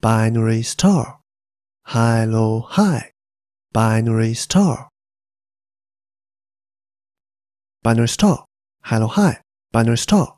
binary star, high low high, binary star, binary star, high low high, binary star.